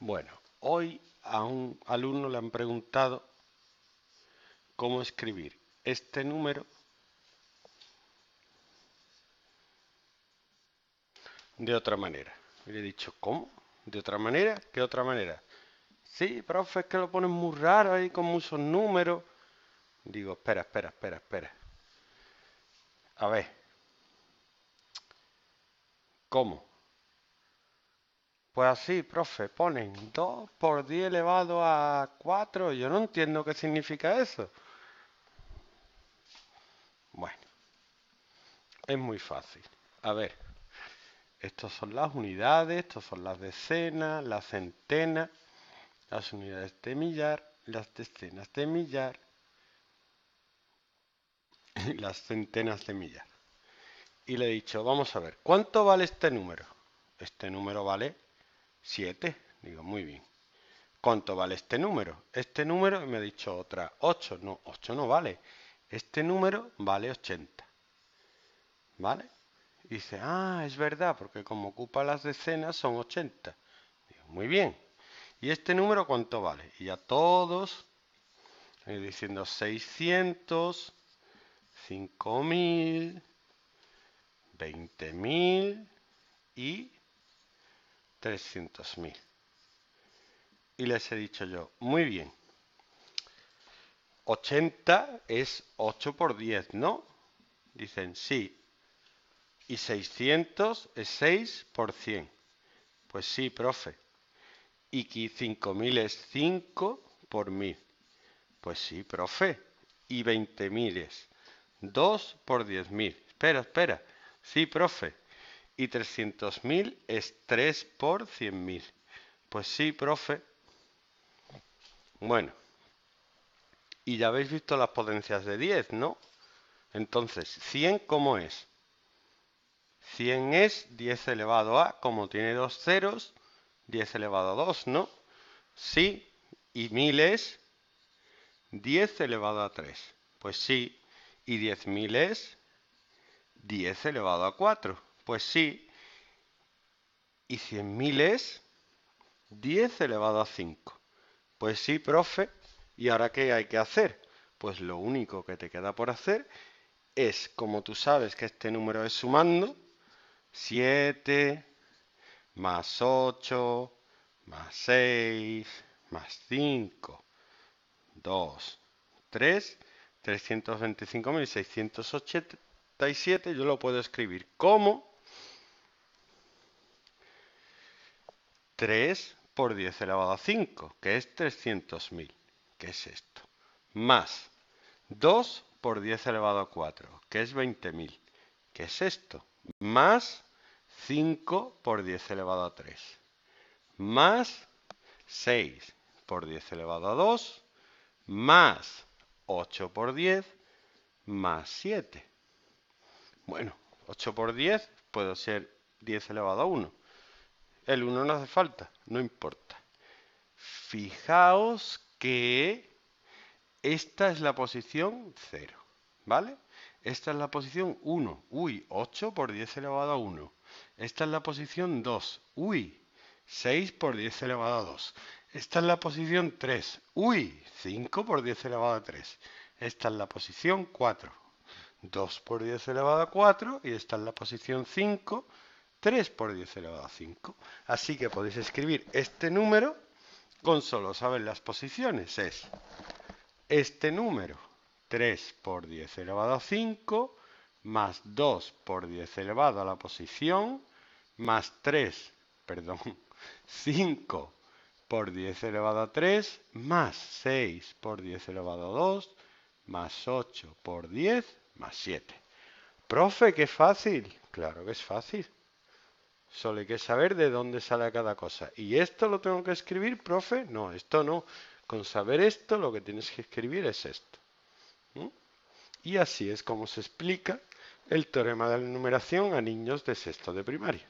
Bueno, hoy a un alumno le han preguntado cómo escribir este número de otra manera. Y le he dicho, ¿cómo? ¿De otra manera? ¿Qué otra manera? Sí, profe, es que lo ponen muy raro ahí con muchos números. Digo, espera, espera, espera, espera. A ver. ¿Cómo? Pues así, profe, ponen 2 por 10 elevado a 4. Yo no entiendo qué significa eso. Bueno, es muy fácil. A ver, estas son las unidades, estas son las decenas, las centenas, las unidades de millar, las decenas de millar las centenas de millar. Y le he dicho, vamos a ver, ¿cuánto vale este número? Este número vale 7. Digo, muy bien. ¿Cuánto vale este número? Este número, me ha dicho otra, 8. No, 8 no vale. Este número vale 80. ¿Vale? Y dice, ah, es verdad, porque como ocupa las decenas son 80. Digo, muy bien. ¿Y este número cuánto vale? Y a todos, eh, diciendo 600, 5000, 20000 y 300.000. Y les he dicho yo, muy bien, 80 es 8 por 10, ¿no? Dicen, sí. Y 600 es 6 por 100. Pues sí, profe. Y 5.000 es 5 por 1.000. Pues sí, profe. Y 20.000 es 2 por 10.000. Espera, espera. Sí, profe y 300.000 es 3 por 100.000. Pues sí, profe. Bueno. Y ya habéis visto las potencias de 10, ¿no? Entonces, 100 ¿cómo es? 100 es 10 elevado a, como tiene dos ceros, 10 elevado a 2, ¿no? Sí, y 1000 es 10 elevado a 3. Pues sí, y 10.000 es 10 elevado a 4. Pues sí. ¿Y 100.000 es? 10 elevado a 5. Pues sí, profe. ¿Y ahora qué hay que hacer? Pues lo único que te queda por hacer es, como tú sabes que este número es sumando, 7 más 8 más 6 más 5, 2, 3, 325.687, yo lo puedo escribir como 3 por 10 elevado a 5, que es 300.000, que es esto, más 2 por 10 elevado a 4, que es 20.000, que es esto, más 5 por 10 elevado a 3, más 6 por 10 elevado a 2, más 8 por 10, más 7. Bueno, 8 por 10 puede ser 10 elevado a 1. El 1 no hace falta, no importa. Fijaos que esta es la posición 0, ¿vale? Esta es la posición 1. Uy, 8 por 10 elevado a 1. Esta es la posición 2. Uy, 6 por 10 elevado a 2. Esta es la posición 3. Uy, 5 por 10 elevado a 3. Esta es la posición 4. 2 por 10 elevado a 4. Y esta es la posición 5. 3 por 10 elevado a 5. Así que podéis escribir este número con solo saber las posiciones. Es este número, 3 por 10 elevado a 5, más 2 por 10 elevado a la posición, más 3, perdón, 5 por 10 elevado a 3, más 6 por 10 elevado a 2, más 8 por 10, más 7. Profe, qué fácil. Claro que es fácil. Solo hay que saber de dónde sale cada cosa. ¿Y esto lo tengo que escribir, profe? No, esto no. Con saber esto, lo que tienes que escribir es esto. ¿Mm? Y así es como se explica el teorema de la numeración a niños de sexto de primaria.